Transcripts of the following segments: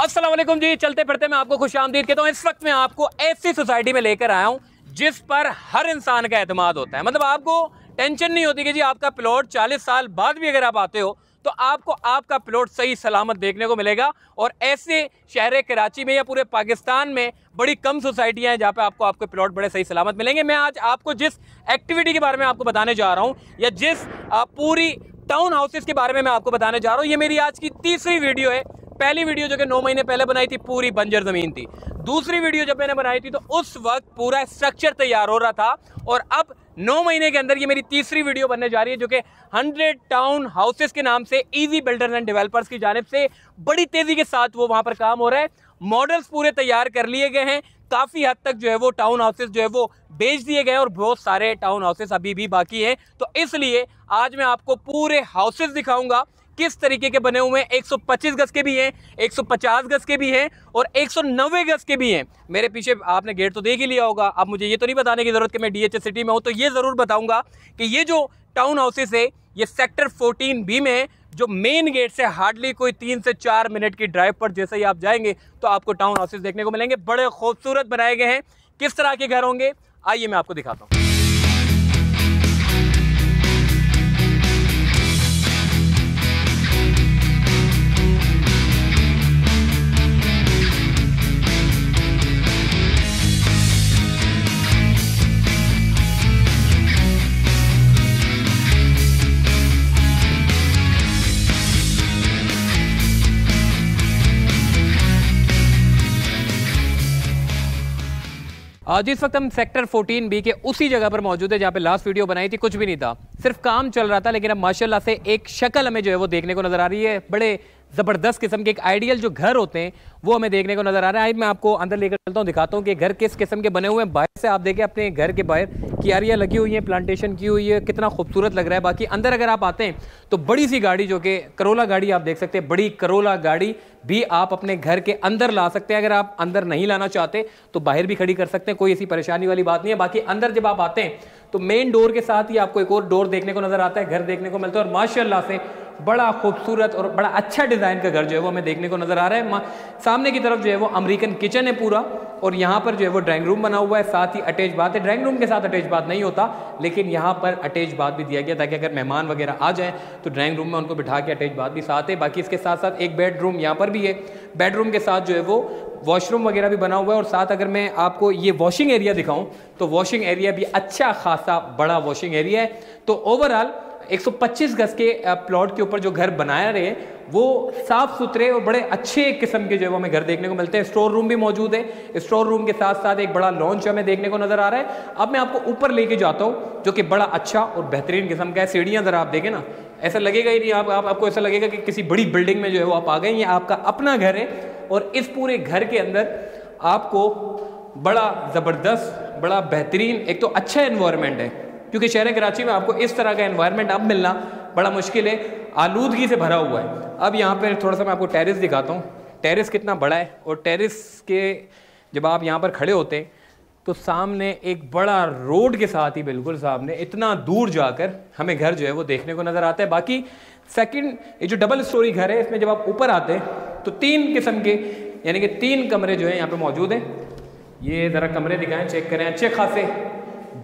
असलम जी चलते फिरते मैं आपको खुश आमदीद कहता हूँ इस वक्त मैं आपको ऐसी सोसाइटी में लेकर आया हूँ जिस पर हर इंसान का अहतमाद होता है मतलब आपको टेंशन नहीं होती कि जी आपका प्लॉट 40 साल बाद भी अगर आप आते हो तो आपको आपका प्लॉट सही सलामत देखने को मिलेगा और ऐसे शहर कराची में या पूरे पाकिस्तान में बड़ी कम सोसाइटियाँ हैं जहाँ पर आपको आपके प्लॉट बड़े सही सलामत मिलेंगे मैं आज आपको जिस एक्टिविटी के बारे में आपको बताने जा रहा हूँ या जिस पूरी टाउन हाउसेस के बारे में मैं आपको बताने जा रहा हूँ ये मेरी आज की तीसरी वीडियो है पहली वीडियो जो कि नौ महीने पहले बनाई थी पूरी बंजर ज़मीन थी दूसरी वीडियो जब मैंने बनाई थी तो उस वक्त पूरा स्ट्रक्चर तैयार हो रहा था और अब नौ महीने के अंदर ये मेरी तीसरी वीडियो बनने जा रही है जो कि हंड्रेड टाउन हाउसेस के नाम से इजी बिल्डर्स एंड डेवलपर्स की जानब से बड़ी तेज़ी के साथ वो वहां पर काम हो रहा है मॉडल्स पूरे तैयार कर लिए गए हैं काफ़ी हद तक जो है वो टाउन हाउसेस जो है वो बेच दिए गए हैं और बहुत सारे टाउन हाउसेस अभी भी बाकी हैं तो इसलिए आज मैं आपको पूरे हाउसेस दिखाऊंगा किस तरीके के बने हुए हैं 125 गज के भी हैं 150 गज के भी हैं और 190 गज के भी हैं मेरे पीछे आपने गेट तो देख ही लिया होगा अब मुझे ये तो नहीं बताने की ज़रूरत कि मैं डीएचएस सिटी में हूँ तो ये ज़रूर बताऊँगा कि ये जो टाउन हाउसेस है ये सेक्टर फोर्टीन बी में है जो मेन गेट से हार्डली कोई तीन से चार मिनट की ड्राइव पर जैसे ही आप जाएंगे तो आपको टाउन हाउसेस देखने को मिलेंगे बड़े खूबसूरत बनाए गए हैं किस तरह के घर होंगे आइए मैं आपको दिखाता हूँ आज इस वक्त हम सेक्टर 14 बी के उसी जगह पर मौजूद है जहाँ पे लास्ट वीडियो बनाई थी कुछ भी नहीं था सिर्फ काम चल रहा था लेकिन अब माशाल्लाह से एक शक्ल हमें जो है वो देखने को नजर आ रही है बड़े ज़बरदस्त किस्म के एक आइडियल जो घर होते हैं वो हमें देखने को नज़र आ रहा है मैं आपको अंदर लेकर चलता हूँ दिखाता हूँ कि घर किस किस्म के बने हुए हैं बाहर से आप देखें अपने घर के बाहर क्यारियाँ लगी हुई हैं प्लांटेशन की हुई है कितना खूबसूरत लग रहा है बाकी अंदर अगर आप आते हैं तो बड़ी सी गाड़ी जो कि करोला गाड़ी आप देख सकते हैं बड़ी करोला गाड़ी भी आप अपने घर के अंदर ला सकते हैं अगर आप अंदर नहीं लाना चाहते तो बाहर भी खड़ी कर सकते हैं कोई ऐसी परेशानी वाली बात नहीं है बाकी अंदर जब आप आते हैं तो मेन डोर के साथ ही आपको एक और डोर देखने को नज़र आता है घर देखने को मिलता है और माशाला से बड़ा खूबसूरत और बड़ा अच्छा डिज़ाइन का घर जो है वो हमें देखने को नज़र आ रहा है सामने की तरफ जो है वो अमेरिकन किचन है पूरा और यहाँ पर जो है वो ड्राइंग रूम बना हुआ है साथ ही अटैच बात है ड्राइंग रूम के साथ अटैच बात नहीं होता लेकिन यहाँ पर अटैच बात भी दिया गया ताकि अगर मेहमान वगैरह आ जाएँ तो ड्राइंग रूम में उनको बिठा के अटैच बात भी साथ है बाकी इसके साथ साथ एक बेडरूम यहाँ पर भी है बेडरूम के साथ जो है वो वॉशरूम वगैरह भी बना हुआ है और साथ अगर मैं आपको ये वॉशिंग एरिया दिखाऊं तो वॉशिंग एरिया भी अच्छा खासा बड़ा वॉशिंग एरिया है तो ओवरऑल 125 गज के प्लॉट के ऊपर जो घर बनाया रहे वो साफ सुथरे और बड़े अच्छे किस्म के जो है हमें घर देखने को मिलते हैं स्टोर रूम भी मौजूद है स्टोर रूम के साथ साथ एक बड़ा लॉन्च हमें देखने को नजर आ रहा है अब मैं आपको ऊपर लेके जाता हूँ जो कि बड़ा अच्छा और बेहतरीन किस्म का है सीढ़ियाँ जरा आप देखें ना ऐसा लगेगा ही नहीं आप, आप आपको ऐसा लगेगा कि किसी बड़ी बिल्डिंग में जो है वो आप आ गए ये आपका अपना घर है और इस पूरे घर के अंदर आपको बड़ा ज़बरदस्त बड़ा बेहतरीन एक तो अच्छा इन्वायरमेंट है क्योंकि शहर कराची में आपको इस तरह का इन्वायरमेंट अब मिलना बड़ा मुश्किल है आलूदगी से भरा हुआ है अब यहाँ पर थोड़ा सा मैं आपको टेरिस दिखाता हूँ टेरिस कितना बड़ा है और टेरिस के जब आप यहाँ पर खड़े होते हैं तो सामने एक बड़ा रोड के साथ ही बिल्कुल सामने इतना दूर जाकर हमें घर जो है वो देखने को नज़र आता है बाकी सेकंड ये जो डबल स्टोरी घर है इसमें जब आप ऊपर आते हैं तो तीन किस्म के यानी कि तीन कमरे जो है यहाँ पे मौजूद हैं ये ज़रा कमरे दिखाएं चेक करें अच्छे खासे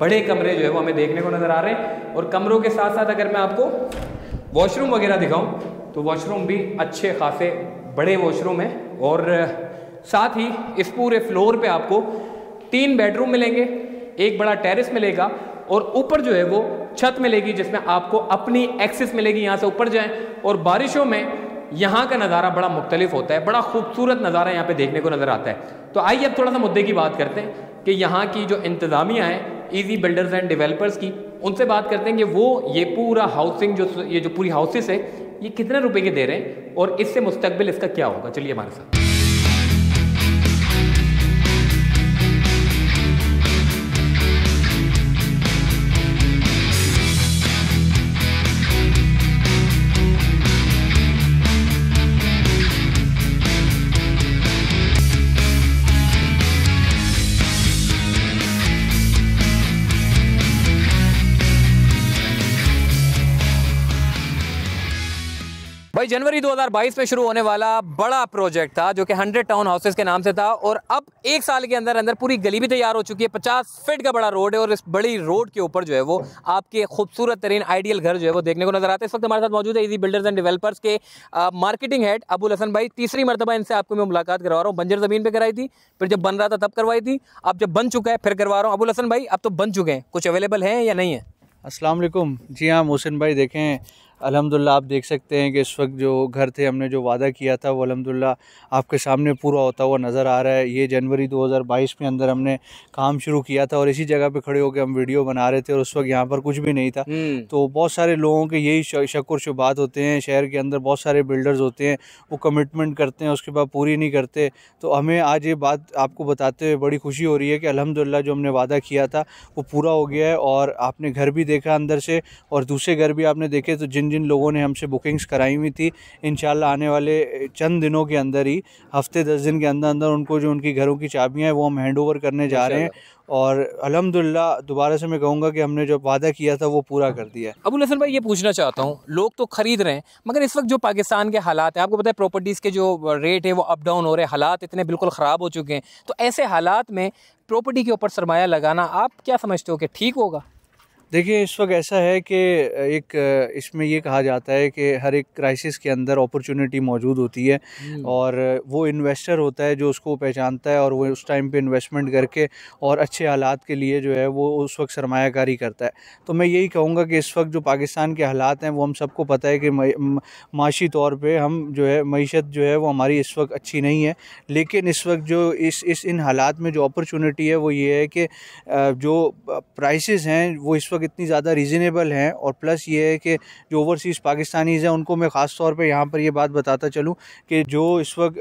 बड़े कमरे जो है वो हमें देखने को नज़र आ रहे हैं और कमरों के साथ साथ अगर मैं आपको वॉशरूम वगैरह दिखाऊं तो वॉशरूम भी अच्छे खासे बड़े वॉशरूम हैं और साथ ही इस पूरे फ्लोर पे आपको तीन बेडरूम मिलेंगे एक बड़ा टेरेस मिलेगा और ऊपर जो है वो छत मिलेगी जिसमें आपको अपनी एक्सेस मिलेगी यहाँ से ऊपर जाएं और बारिशों में यहाँ का नज़ारा बड़ा मुख्तलिफ होता है बड़ा खूबसूरत नज़ारा यहाँ पे देखने को नज़र आता है तो आइए अब थोड़ा सा मुद्दे की बात करते हैं कि यहाँ की जो इंतज़ामिया है ईजी बिल्डर्स एंड डेवलपर्स की उनसे बात करते हैं कि वो ये पूरा हाउसिंग जो ये जो पूरी हाउसेस है ये कितने रुपए के दे रहे हैं और इससे मुस्तकबिल इसका क्या होगा चलिए हमारे साथ भाई जनवरी 2022 में शुरू होने वाला बड़ा प्रोजेक्ट था जो कि 100 टाउन हाउसेस के नाम से था और अब एक साल के अंदर अंदर पूरी गली भी तैयार हो चुकी है 50 फीट का बड़ा रोड है और इस बड़ी रोड के ऊपर जो है वो आपके खूबसूरत तरीन आइडियल घर जो है वो देखने को नजर आता है इस वक्त हमारे साथ मौजूद है इजी बिल्डर्स एंड डेवलपर्स के आ, मार्केटिंग हेड अबुल हसन भाई तीसरी मरतबा इनसे आपको मैं मुलाकात करवा रहा हूँ बंजर ज़मीन पर कराई थी फिर जब बन रहा था तब करवाई थी अब जब बन चुका है फिर करवा रहा हूँ अबुल हसन भाई अब तो बन चुके हैं कुछ अवेलेबल हैं या नहीं है असलम जी हाँ मोहसिन भाई देखें अलहमदिल्ला आप देख सकते हैं कि इस वक्त जो घर थे हमने जो वादा किया था वो अलहमदिल्ला आपके सामने पूरा होता हुआ नज़र आ रहा है ये जनवरी 2022 में अंदर हमने काम शुरू किया था और इसी जगह पे खड़े होकर हम वीडियो बना रहे थे और उस वक्त यहाँ पर कुछ भी नहीं था हम्म। तो बहुत सारे लोगों के यही शक और शुबात होते हैं शहर के अंदर बहुत सारे बिल्डर्स होते हैं वो कमिटमेंट करते हैं उसके बाद पूरी नहीं करते तो हमें आज ये बात आपको बताते हुए बड़ी खुशी हो रही है कि अलहमदिल्ला जो हमने वादा किया था वो पूरा हो गया है और आपने घर भी देखा अंदर से और दूसरे घर भी आपने देखे तो जिन जिन लोगों ने हमसे बुकिंग्स कराई हुई थी इन आने वाले चंद दिनों के अंदर ही हफ्ते दस दिन के अंदर अंदर उनको जो उनकी घरों की चाबियाँ हैं वो हम हैंड ओवर करने जा रहे हैं और अलहमदिल्ला दोबारा से मैं कहूँगा कि हमने जो वादा किया था वो पूरा कर दिया अबू लसन भाई ये पूछना चाहता हूँ लोग तो खरीद रहे हैं मगर इस वक्त जो पाकिस्तान के हालात हैं आपको पता है प्रॉपर्टीज़ के जो रेट है वो अप डाउन हो रहे हैं हालात इतने बिल्कुल ख़राब हो चुके हैं तो ऐसे हालात में प्रॉपर्टी के ऊपर सरमाया लगाना आप क्या समझते हो कि ठीक होगा देखिए इस वक्त ऐसा है कि एक इसमें ये कहा जाता है कि हर एक क्राइसिस के अंदर अपॉर्चुनिटी मौजूद होती है और वो इन्वेस्टर होता है जो उसको पहचानता है और वो उस टाइम पे इन्वेस्टमेंट करके और अच्छे हालात के लिए जो है वो उस वक्त सरमाकारी करता है तो मैं यही कहूँगा कि इस वक्त जो पाकिस्तान के हालात हैं वो हम सबको पता है कि माशी तौर पर हम जो है मीशत जो है वो हमारी इस वक्त अच्छी नहीं है लेकिन इस वक्त जो इस इस इन हालात में जो अपॉर्चुनिटी है वो ये है कि जो प्राइसिस हैं वो इस वक्त कीमत इतनी ज़्यादा रीज़नेबल हैं और प्लस ये है कि जो ओवरसीज़ पाकिस्तानीज़ हैं उनको मैं ख़ास तौर पर यहाँ पर ये बात बताता चलूँ कि जो इस वक्त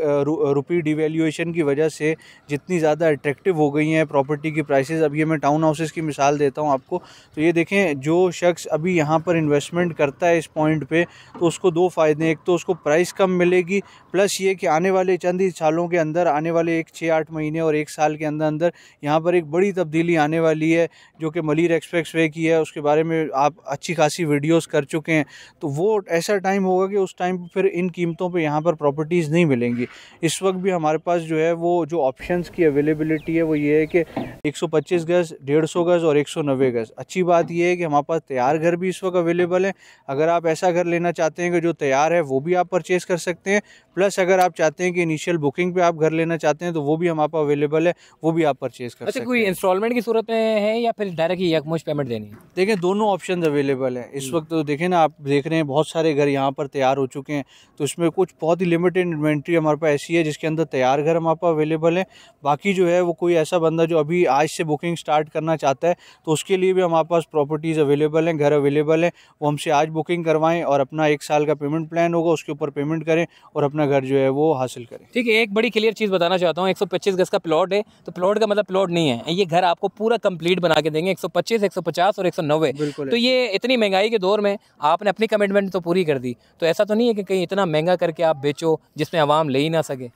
रुपी डिवेल्यूशन की वजह से जितनी ज़्यादा अट्रैक्टिव हो गई हैं प्रॉपर्टी की प्राइसेस अब ये मैं टाउन हाउसेस की मिसाल देता हूँ आपको तो ये देखें जो शख्स अभी यहाँ पर इन्वेस्टमेंट करता है इस पॉइंट पर तो उसको दो फ़ायदे हैं एक तो उसको प्राइस कम मिलेगी प्लस ये कि आने वाले चंद ही सालों के अंदर आने वाले एक छः आठ महीने और एक साल के अंदर अंदर यहाँ पर एक बड़ी तब्दीली आने वाली है जो कि मलिर एक्सप्रेस वे की है उसके बारे में आप अच्छी खासी वीडियोस कर चुके हैं तो वो ऐसा टाइम होगा कि उस टाइम फिर इन कीमतों पे यहाँ पर प्रॉपर्टीज़ नहीं मिलेंगी इस वक्त भी हमारे पास जो है वो जो ऑप्शंस की अवेलेबिलिटी है वो ये है कि 125 गज़ 150 गज़ और 190 गज़ अच्छी बात यह है कि हमारे पास तैयार घर भी इस वक्त अवेलेबल है अगर आप ऐसा घर लेना चाहते हैं कि जो तैयार है वो भी आप परचेज़ कर सकते हैं प्लस अगर आप चाहते हैं कि इनिशियल बुकिंग पे आप घर लेना चाहते हैं तो वो भी हमारे पास अवेलेबल है वो भी आप परचेज कर अच्छा, सकते हैं कोई इंस्टॉलमेंट की सूरत में है या फिर डायरेक्ट ही यकमुश पेमेंट देनी है देखें दोनों ऑप्शन अवेलेबल है इस हम्म। वक्त तो देखें ना आप देख रहे हैं बहुत सारे घर यहाँ पर तैयार हो चुके हैं तो उसमें कुछ बहुत ही लिमिटेड इन्वेंट्री हमारे पास ऐसी है जिसके अंदर तैयार घर हमारे पास अवेलेबल है बाकी जो है वो कोई ऐसा बंदा जो अभी आज से बुकिंग स्टार्ट करना चाहता है तो उसके लिए भी हमारे पास प्रॉपर्टीज़ अवेलेबल हैं घर अवेलेबल हैं वो हमसे आज बुकिंग करवाएँ और अपना एक साल का पेमेंट प्लान होगा उसके ऊपर पेमेंट करें और अपना अपना घर जो है वो हासिल करें ठीक है एक बड़ी क्लियर चीज़ बताना चाहता हूँ 125 गज का प्लॉट है तो प्लॉट का मतलब प्लॉट नहीं है ये घर आपको पूरा कंप्लीट बना के देंगे 125, 150 और 190 तो ये इतनी महंगाई के दौर में आपने अपनी कमिटमेंट तो पूरी कर दी तो ऐसा तो नहीं है कि कहीं इतना महंगा करके आप बेचो जिसमें आवाम ले ही ना सके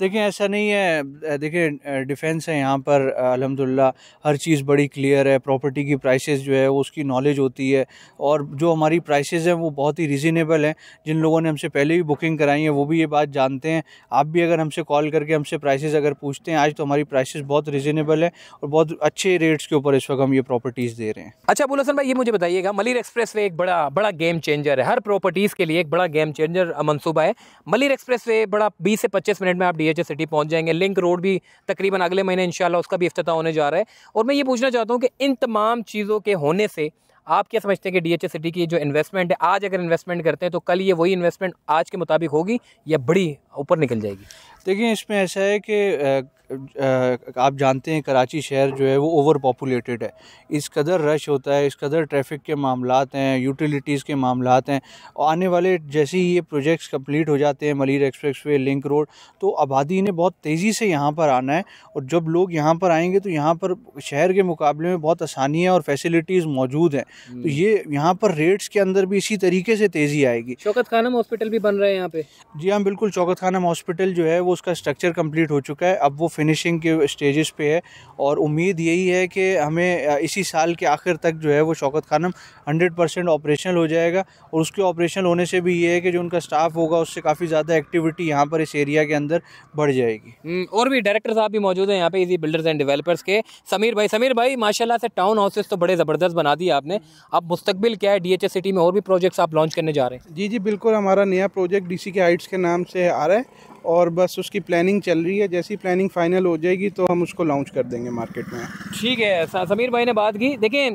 देखिए ऐसा नहीं है देखिए डिफेंस है यहाँ पर अलहमदिल्ला हर चीज़ बड़ी क्लियर है प्रॉपर्टी की प्राइसेस जो है वो उसकी नॉलेज होती है और जो हमारी प्राइसेस हैं वो बहुत ही रिजनेबल हैं जिन लोगों ने हमसे पहले भी बुकिंग कराई है वो भी ये बात जानते हैं आप भी अगर हमसे कॉल करके हमसे प्राइसेज अगर पूछते हैं आज तो हमारी प्राइसेज बहुत रिजनेबल है और बहुत अच्छे रेट्स के ऊपर इस वक्त हम ये प्रॉपर्टीज़ दे रहे हैं अच्छा बुलसन भाई ये मुझे बताइएगा मलिर एक्सप्रेस एक बड़ा बड़ा गेम चेंजर है हर प्रॉपर्टीज़ के लिए एक बड़ा गेम चेंजर मनसूबा है मलिर एक्सप्रेस बड़ा बीस से पच्चीस मिनट में आप पीएचए सिटी पहुँच जाएंगे लिंक रोड भी तकरीबन अगले महीने इंशाल्लाह उसका भी अफ्तः होने जा रहा है और मैं ये पूछना चाहता हूँ कि इन तमाम चीज़ों के होने से आप क्या समझते हैं कि डीएचए सिटी की जो इन्वेस्टमेंट है आज अगर इन्वेस्टमेंट करते हैं तो कल ये वही इन्वेस्टमेंट आज के मुताबिक होगी या बड़ी ऊपर निकल जाएगी देखिए इसमें ऐसा है कि आप जानते हैं कराची शहर जो है वो ओवर पॉपुलेटेड है इस कदर रश होता है इस कदर ट्रैफिक के मामला हैं यूटिलिटीज़ के मामला हैं और आने वाले जैसे ही ये प्रोजेक्ट्स कंप्लीट हो जाते हैं Malir express way link road तो आबादी ने बहुत तेज़ी से यहाँ पर आना है और जब लोग यहाँ पर आएंगे तो यहाँ पर शहर के मुकाबले में बहुत आसानियाँ और फैसिलिटीज़ मौजूद हैं तो हम्म। ये यहाँ पर रेट्स के अंदर भी इसी तरीके से तेज़ी आएगी चौकत खानम हॉस्पिटल भी बन रहे हैं यहाँ पर जी हाँ बिल्कुल चौकत खानम हॉस्पिटल जो है वो उसका स्ट्रक्चर कंप्लीट हो चुका है अब वो फिनिशिंग के स्टेजेस पे है और उम्मीद यही है कि हमें इसी साल के आखिर तक जो है वो Shaukat Khanum hundred percent operational हो जाएगा और उसके ऑपरेशनल होने से भी ये है कि जो उनका स्टाफ होगा उससे काफ़ी ज़्यादा एक्टिविटी यहाँ पर इस एरिया के अंदर बढ़ जाएगी हम्म, और भी डायरेक्टर साहब भी मौजूद हैं यहाँ पे इसी बिल्डर्स एंड डेवलपर्स के समीर भाई समीर भाई माशाला से टाउन हाउसेस तो बड़े ज़बरदस्त बना दिए आपने अब मुस्तबिल क्या है डी सिटी में और भी प्रोजेक्ट्स आप लॉन्च करने जा रहे हैं जी जी बिल्कुल हमारा नया प्रोजेक्ट डी के हाइट्स के नाम से आ रहा है और बस उसकी प्लानिंग चल रही है जैसी प्लानिंग फाइनल हो जाएगी तो हम उसको लॉन्च कर देंगे मार्केट में ठीक है समीर भाई ने बात की देखिए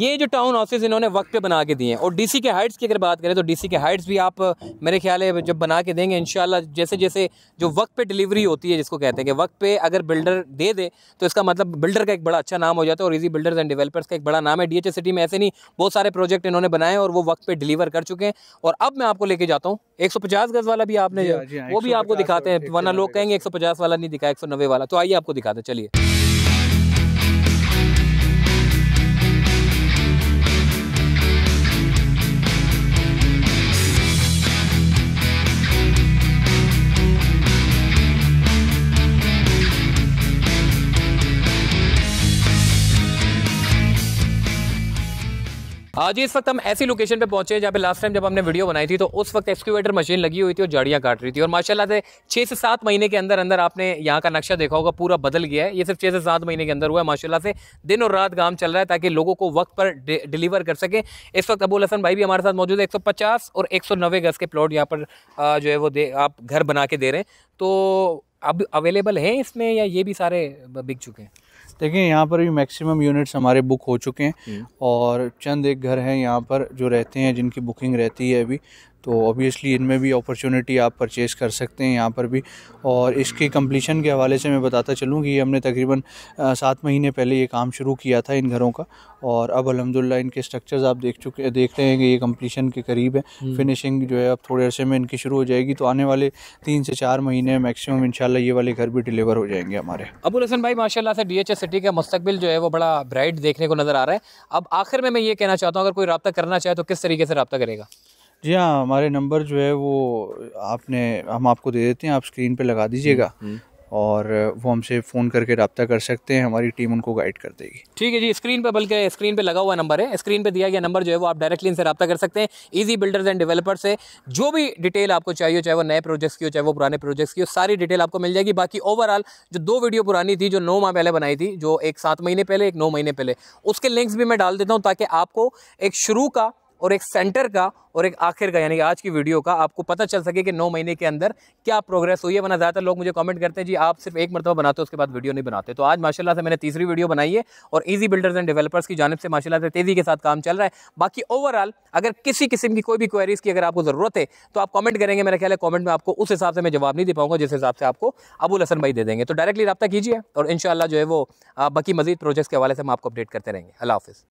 ये जो टाउन हाउसेज इन्होंने वक्त पे बना के दिए हैं और डीसी के हाइट्स की अगर बात करें तो डीसी के हाइट्स भी आप मेरे ख्याल है जब बना के देंगे इनशाला जैसे जैसे जो वक्त पे डिलीवरी होती है जिसको कहते हैं कि वक्त पे अगर बिल्डर दे दे तो इसका मतलब बिल्डर का एक बड़ा अच्छा नाम हो जाता है और इजी बिल्डर्स एंड डेवलपर्स का एक बड़ा नाम है डी सिटी में ऐसे नहीं बहुत सारे प्रोजेक्ट इन्होंने बनाए और वो वक्त पर डिलीवर कर चुके हैं और अब मैं आपको लेके जाता हूँ एक गज़ वाला भी आपने हाँ, हाँ, वो भी आपको दिखा दिखाते हैं वरना लोग कहेंगे एक वाला नहीं दिखा एक वाला तो आइए आपको दिखाते चलिए आज इस वक्त हम ऐसी लोकेशन पे पहुंचे जहाँ पे लास्ट टाइम जब हमने वीडियो बनाई थी तो उस वक्त एक्सक्यूवेटर मशीन लगी हुई थी और झाड़ियाँ काट रही थी और माशाल्लाह से छः से सात महीने के अंदर अंदर आपने यहाँ का नक्शा देखा होगा पूरा बदल गया है ये सिर्फ छः से सात महीने के अंदर हुआ है माशाला से दिन और रात काम चल रहा है ताकि लोगों को वक्त पर डिलीवर कर सके इस वक्त अबुल हसन भाई भी हमारे साथ मौजूद है एक और एक गज़ के प्लॉट यहाँ पर जो है वो दे आप घर बना के दे रहे हैं तो अब अवेलेबल हैं इसमें या ये भी सारे बिक चुके हैं देखिए यहाँ पर भी मैक्सिमम यूनिट्स हमारे बुक हो चुके हैं हम्म। और चंद एक घर हैं यहाँ पर जो रहते हैं जिनकी बुकिंग रहती है अभी तो ऑब्वियसली इनमें भी अपॉर्चुनिटी आप परचेज़ कर सकते हैं यहाँ पर भी और इसकी कम्प्लीशन के हवाले से मैं बताता चलूँ कि हमने तकरीबन सात महीने पहले ये काम शुरू किया था इन घरों का और अब अलहमदिल्ला इनके स्ट्रक्चर्स आप देख चुके देख रहे हैं कि ये कम्प्लीशन के करीब है फिनिशिंग हम्म। जो है अब थोड़े अरसे में इनकी शुरू हो जाएगी तो आने वाले तीन से चार महीने मैक्सिमम इन ये वाले घर भी डिलीवर हो जाएंगे हमारे अबुल हसन भाई माशाला से डी एच सिटी का मुस्तबिल जो है वो बड़ा ब्राइट देखने को नज़र आ रहा है अब आखिर में मैं ये कहना चाहता हूँ अगर कोई रबा करना चाहे तो किस तरीके से रबता करेगा जी हाँ हमारे नंबर जो है वो आपने हम आपको दे देते हैं आप स्क्रीन पे लगा दीजिएगा हम्म, हम्म। और वो हमसे फ़ोन करके रबता कर सकते हैं हमारी टीम उनको गाइड कर देगी ठीक है जी स्क्रीन पे बल्कि स्क्रीन पे लगा हुआ नंबर है स्क्रीन पे दिया गया नंबर जो है वो आप डायरेक्टली इनसे रबा कर सकते हैं इजी बिल्डर्स एंड डेवलपर से जो भी डिटेल आपको चाहिए चाहे वो नए प्रोजेक्ट्स की हो चाहे वो पुराने प्रोजेक्ट्स की हो सारी डिटेल आपको मिल जाएगी बाकी ओवरऑल जो दो वीडियो पुरानी थी जो नौ माह पहले बनाई थी जो एक सात महीने पहले एक नौ महीने पहले उसके लिंक्स भी मैं डाल देता हूँ ताकि आपको एक शुरू का और एक सेंटर का और एक आखिर का यानी कि आज की वीडियो का आपको पता चल सके कि नौ महीने के अंदर क्या प्रोग्रेस हुई है वरना ज़्यादातर लोग मुझे कमेंट करते हैं जी आप सिर्फ एक मरतबा बनाते हो उसके बाद वीडियो नहीं बनाते तो आज माशाल्लाह से मैंने तीसरी वीडियो बनाई है और ईजी बिल्डर्स एंड डेवलपर्स की जानब से माशाला से तेज़ी के साथ काम चल रहा है बाकी ओवरऑल अगर किसी किस्म की कोई भी क्वेरीज़ की अगर आपको ज़रूरत है तो आप कमेंट करेंगे मेरा ख्याल है कमेंट में आपको उस हिसाब से मैं जवाब नहीं दे पाऊँगा जिस हिसाब से आपको अबुल हसन भाई दे देंगे तो डायरेक्टली रब्ता कीजिए और इन जो है वो बाकी मजीद प्रोजेक्ट्स के हवाले से हम आपको अपडेट करते रहेंगे अला हाफ़